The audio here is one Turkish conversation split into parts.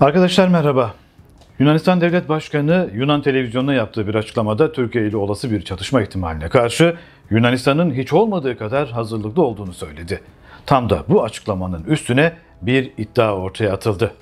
Arkadaşlar merhaba. Yunanistan Devlet Başkanı Yunan televizyonuna yaptığı bir açıklamada Türkiye ile olası bir çatışma ihtimaline karşı Yunanistan'ın hiç olmadığı kadar hazırlıklı olduğunu söyledi. Tam da bu açıklamanın üstüne bir iddia ortaya atıldı.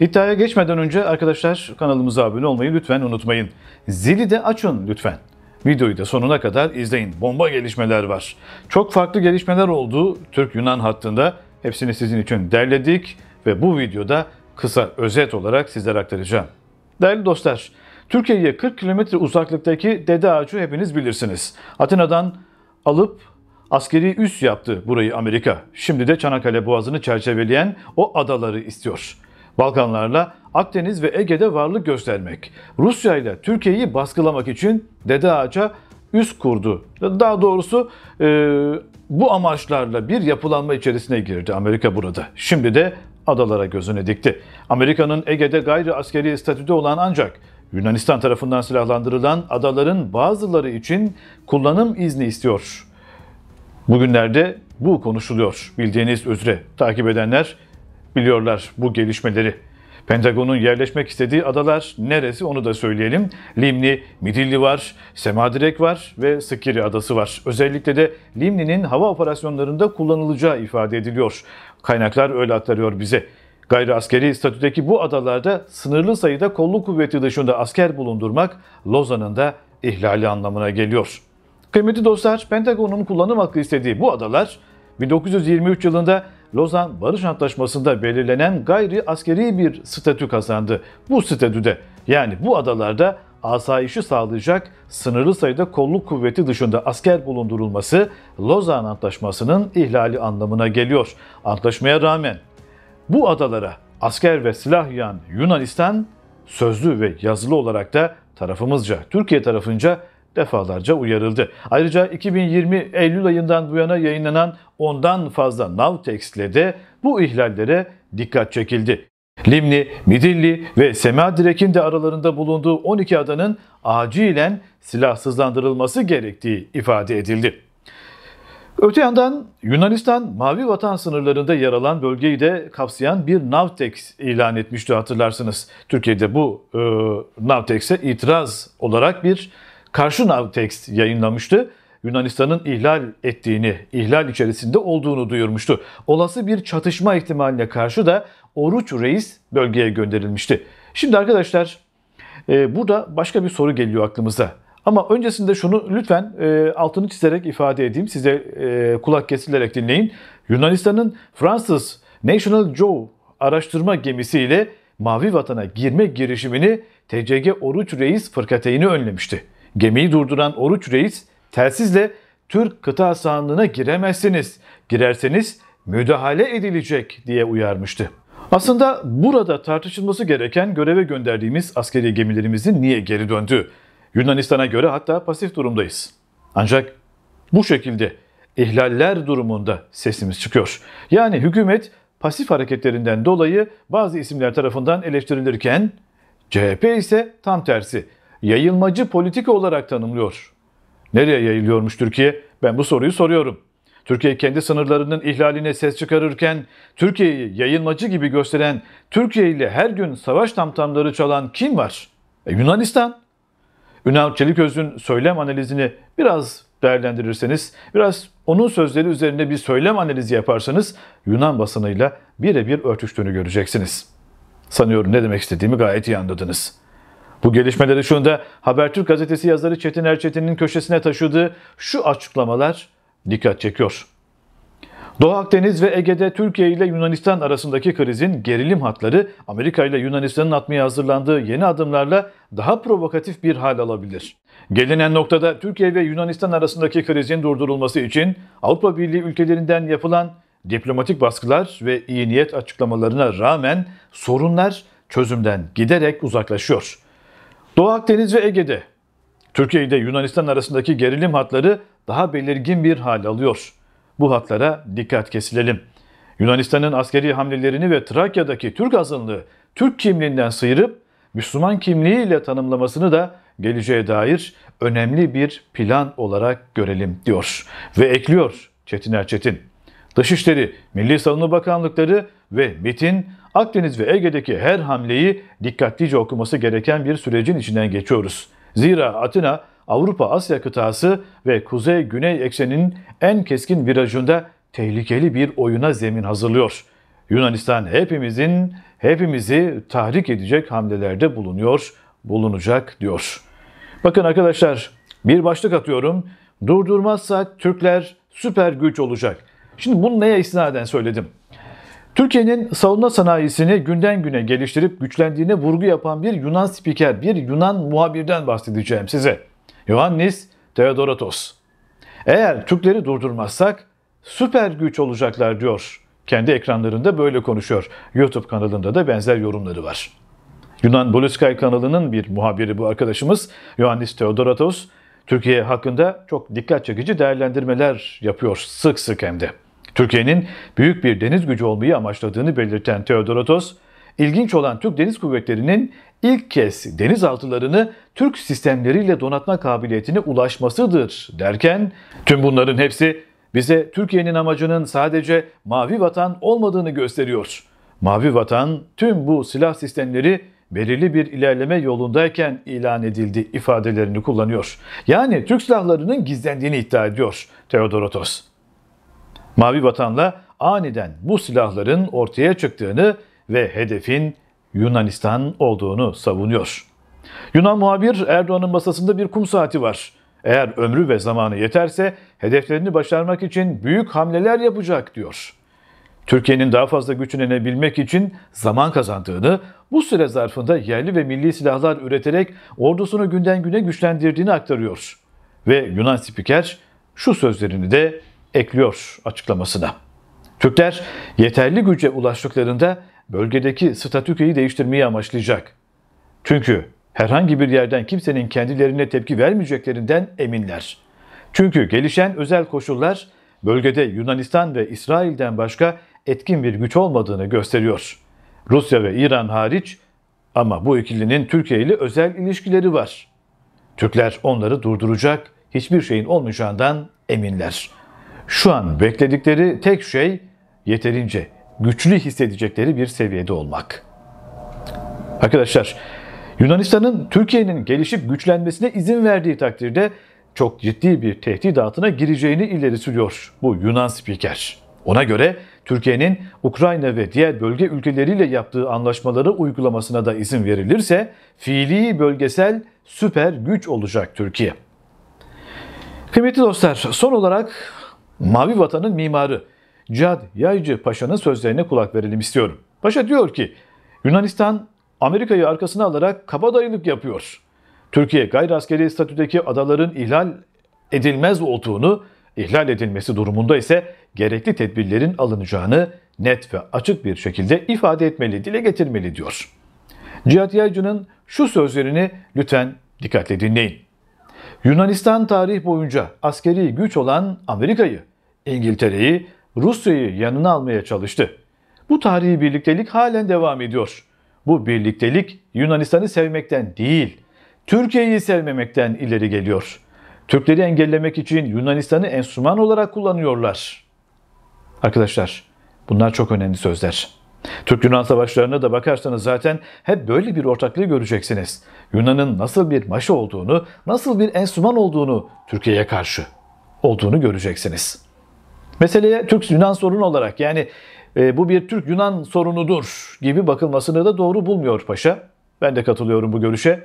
İddiaya geçmeden önce arkadaşlar kanalımıza abone olmayı lütfen unutmayın. Zili de açın lütfen. Videoyu da sonuna kadar izleyin. Bomba gelişmeler var. Çok farklı gelişmeler oldu Türk-Yunan hattında. Hepsini sizin için derledik ve bu videoda kısa özet olarak sizlere aktaracağım. Değerli dostlar, Türkiye'ye 40 kilometre uzaklıktaki Dede Ağacı hepiniz bilirsiniz. Atina'dan alıp askeri üs yaptı burayı Amerika. Şimdi de Çanakkale Boğazı'nı çerçeveleyen o adaları istiyor. Balkanlarla Akdeniz ve Ege'de varlık göstermek, Rusya ile Türkiye'yi baskılamak için Dede Ağaç'a üs kurdu. Daha doğrusu e, bu amaçlarla bir yapılanma içerisine girdi Amerika burada. Şimdi de adalara gözünü dikti. Amerika'nın Ege'de gayri askeri statüde olan ancak Yunanistan tarafından silahlandırılan adaların bazıları için kullanım izni istiyor. Bugünlerde bu konuşuluyor. Bildiğiniz üzere takip edenler biliyorlar bu gelişmeleri. Pentagon'un yerleşmek istediği adalar neresi onu da söyleyelim. Limni, Midilli var, Semadirek var ve Skiri adası var. Özellikle de Limni'nin hava operasyonlarında kullanılacağı ifade ediliyor. Kaynaklar öyle aktarıyor bize. Gayri askeri statüdeki bu adalarda sınırlı sayıda kollu kuvveti dışında asker bulundurmak Lozan'ın da ihlali anlamına geliyor. Kıymetli dostlar, Pentagon'un kullanım hakkı istediği bu adalar 1923 yılında Lozan Barış Antlaşması'nda belirlenen gayri askeri bir statü kazandı. Bu statüde yani bu adalarda asayişi sağlayacak sınırlı sayıda kolluk kuvveti dışında asker bulundurulması Lozan Antlaşması'nın ihlali anlamına geliyor. Antlaşmaya rağmen bu adalara asker ve silah yiyen Yunanistan sözlü ve yazılı olarak da tarafımızca, Türkiye tarafınca defalarca uyarıldı. Ayrıca 2020 Eylül ayından bu yana yayınlanan ondan fazla Navtex'le de bu ihlallere dikkat çekildi. Limni, Midilli ve Sema Direk'in de aralarında bulunduğu 12 adanın acilen silahsızlandırılması gerektiği ifade edildi. Öte yandan Yunanistan mavi vatan sınırlarında yer alan bölgeyi de kapsayan bir Navtex ilan etmişti hatırlarsınız. Türkiye'de bu e, Navtex'e itiraz olarak bir karşı Navtex yayınlamıştı. Yunanistan'ın ihlal ettiğini, ihlal içerisinde olduğunu duyurmuştu. Olası bir çatışma ihtimaline karşı da Oruç Reis bölgeye gönderilmişti. Şimdi arkadaşlar e, burada başka bir soru geliyor aklımıza. Ama öncesinde şunu lütfen e, altını çizerek ifade edeyim. Size e, kulak kesilerek dinleyin. Yunanistan'ın Fransız National Joe araştırma gemisiyle Mavi Vatan'a girme girişimini TCG Oruç Reis fırkateyni önlemişti. Gemiyi durduran Oruç Reis telsizle Türk kıta sahanlığına giremezsiniz. Girerseniz müdahale edilecek diye uyarmıştı. Aslında burada tartışılması gereken göreve gönderdiğimiz askeri gemilerimizin niye geri döndü? Yunanistan'a göre hatta pasif durumdayız. Ancak bu şekilde ihlaller durumunda sesimiz çıkıyor. Yani hükümet pasif hareketlerinden dolayı bazı isimler tarafından eleştirilirken CHP ise tam tersi yayılmacı politika olarak tanımlıyor. Nereye yayılıyormuş Türkiye? Ben bu soruyu soruyorum. Türkiye kendi sınırlarının ihlaline ses çıkarırken Türkiye'yi yayılmacı gibi gösteren, Türkiye ile her gün savaş tamtamları çalan kim var? E, Yunanistan. Ünal Çeliköz'ün söylem analizini biraz değerlendirirseniz, biraz onun sözleri üzerine bir söylem analizi yaparsanız Yunan basınıyla birebir örtüştüğünü göreceksiniz. Sanıyorum ne demek istediğimi gayet iyi anladınız.'' Bu gelişmeler ışığında Habertürk gazetesi yazarı Çetin Erçetin'in köşesine taşıdığı şu açıklamalar dikkat çekiyor. Doğu Akdeniz ve Ege'de Türkiye ile Yunanistan arasındaki krizin gerilim hatları Amerika ile Yunanistan'ın atmaya hazırlandığı yeni adımlarla daha provokatif bir hal alabilir. Gelinen noktada Türkiye ve Yunanistan arasındaki krizin durdurulması için Avrupa Birliği ülkelerinden yapılan diplomatik baskılar ve iyi niyet açıklamalarına rağmen sorunlar çözümden giderek uzaklaşıyor. Doğu Akdeniz ve Ege'de Türkiye ile Yunanistan arasındaki gerilim hatları daha belirgin bir hal alıyor. Bu hatlara dikkat kesilelim. Yunanistan'ın askeri hamlelerini ve Trakya'daki Türk azınlığı Türk kimliğinden sıyırıp Müslüman kimliğiyle tanımlamasını da geleceğe dair önemli bir plan olarak görelim diyor. Ve ekliyor Çetin Erçetin. Dışişleri, Milli Savunma Bakanlıkları ve MIT'in Akdeniz ve Ege'deki her hamleyi dikkatlice okuması gereken bir sürecin içinden geçiyoruz. Zira Atina Avrupa-Asya kıtası ve kuzey-güney ekseninin en keskin virajında tehlikeli bir oyuna zemin hazırlıyor. Yunanistan hepimizin hepimizi tahrik edecek hamlelerde bulunuyor, bulunacak diyor. Bakın arkadaşlar bir başlık atıyorum. Durdurmazsak Türkler süper güç olacak. Şimdi bunu neye istinaden söyledim? Türkiye'nin savunma sanayisini günden güne geliştirip güçlendiğine vurgu yapan bir Yunan spiker, bir Yunan muhabirden bahsedeceğim size. Ioannis Theodoratos. Eğer Türkleri durdurmazsak süper güç olacaklar diyor. Kendi ekranlarında böyle konuşuyor. YouTube kanalında da benzer yorumları var. Yunan Boluskay kanalının bir muhabiri bu arkadaşımız Ioannis Theodoratos, Türkiye hakkında çok dikkat çekici değerlendirmeler yapıyor sık sık hem de. Türkiye'nin büyük bir deniz gücü olmayı amaçladığını belirten Theodoratos, ilginç olan Türk Deniz Kuvvetleri'nin ilk kez denizaltılarını Türk sistemleriyle donatma kabiliyetine ulaşmasıdır derken tüm bunların hepsi bize Türkiye'nin amacının sadece mavi vatan olmadığını gösteriyor. Mavi vatan tüm bu silah sistemleri belirli bir ilerleme yolundayken ilan edildi ifadelerini kullanıyor. Yani Türk silahlarının gizlendiğini iddia ediyor Theodoratos. Mavi Vatan'la aniden bu silahların ortaya çıktığını ve hedefin Yunanistan olduğunu savunuyor. Yunan muhabir Erdoğan'ın masasında bir kum saati var. Eğer ömrü ve zamanı yeterse hedeflerini başarmak için büyük hamleler yapacak diyor. Türkiye'nin daha fazla güçlenebilmek için zaman kazandığını, bu süre zarfında yerli ve milli silahlar üreterek ordusunu günden güne güçlendirdiğini aktarıyor. Ve Yunan spiker şu sözlerini de ekliyor açıklamasına. Türkler yeterli güce ulaştıklarında bölgedeki statükeyi değiştirmeyi amaçlayacak. Çünkü herhangi bir yerden kimsenin kendilerine tepki vermeyeceklerinden eminler. Çünkü gelişen özel koşullar bölgede Yunanistan ve İsrail'den başka etkin bir güç olmadığını gösteriyor. Rusya ve İran hariç ama bu ikilinin Türkiye ile özel ilişkileri var. Türkler onları durduracak hiçbir şeyin olmayacağından eminler. Şu an bekledikleri tek şey yeterince güçlü hissedecekleri bir seviyede olmak. Arkadaşlar, Yunanistan'ın Türkiye'nin gelişip güçlenmesine izin verdiği takdirde çok ciddi bir tehdit altına gireceğini ileri sürüyor bu Yunan spiker. Ona göre Türkiye'nin Ukrayna ve diğer bölge ülkeleriyle yaptığı anlaşmaları uygulamasına da izin verilirse fiili bölgesel süper güç olacak Türkiye. Kıymetli dostlar, son olarak Mavi Vatan'ın mimarı Cihad Yaycı Paşa'nın sözlerine kulak verelim istiyorum. Paşa diyor ki Yunanistan Amerika'yı arkasına alarak kabadayılık yapıyor. Türkiye gayri askeri statüdeki adaların ihlal edilmez olduğunu, ihlal edilmesi durumunda ise gerekli tedbirlerin alınacağını net ve açık bir şekilde ifade etmeli, dile getirmeli diyor. Cihat Yaycı'nın şu sözlerini lütfen dikkatle dinleyin. Yunanistan tarih boyunca askeri güç olan Amerika'yı, İngiltere'yi, Rusya'yı yanına almaya çalıştı. Bu tarihi birliktelik halen devam ediyor. Bu birliktelik Yunanistan'ı sevmekten değil, Türkiye'yi sevmemekten ileri geliyor. Türkleri engellemek için Yunanistan'ı enstrüman olarak kullanıyorlar. Arkadaşlar bunlar çok önemli sözler. Türk-Yunan savaşlarına da bakarsanız zaten hep böyle bir ortaklığı göreceksiniz. Yunan'ın nasıl bir maşa olduğunu, nasıl bir enstrüman olduğunu Türkiye'ye karşı olduğunu göreceksiniz. Meseleye Türk-Yunan sorunu olarak yani e, bu bir Türk-Yunan sorunudur gibi bakılmasını da doğru bulmuyor Paşa. Ben de katılıyorum bu görüşe.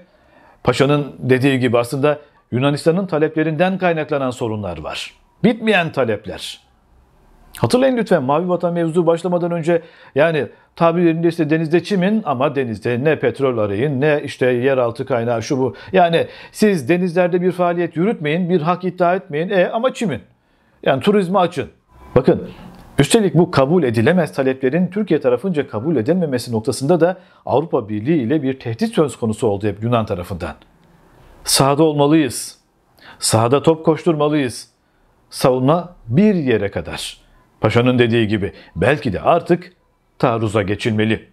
Paşa'nın dediği gibi aslında Yunanistan'ın taleplerinden kaynaklanan sorunlar var. Bitmeyen talepler. Hatırlayın lütfen Mavi Vatan mevzu başlamadan önce yani tabirlerinde işte denizde çimin ama denizde ne petrol arayın ne işte yeraltı kaynağı şu bu. Yani siz denizlerde bir faaliyet yürütmeyin, bir hak iddia etmeyin e, ama çimin. Yani turizmi açın. Bakın Üstelik bu kabul edilemez taleplerin Türkiye tarafınca kabul edilmemesi noktasında da Avrupa Birliği ile bir tehdit söz konusu oldu hep Yunan tarafından. Sahada olmalıyız. Sahada top koşturmalıyız. Savunma bir yere kadar. Paşa'nın dediği gibi belki de artık taarruza geçilmeli.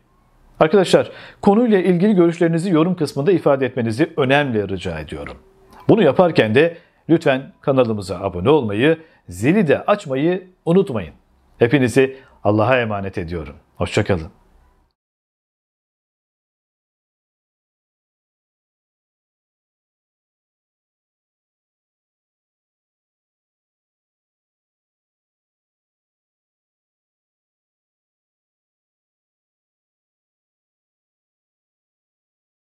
Arkadaşlar konuyla ilgili görüşlerinizi yorum kısmında ifade etmenizi önemli rica ediyorum. Bunu yaparken de lütfen kanalımıza abone olmayı, zili de açmayı unutmayın. Hepinizi Allah'a emanet ediyorum. Hoşçakalın.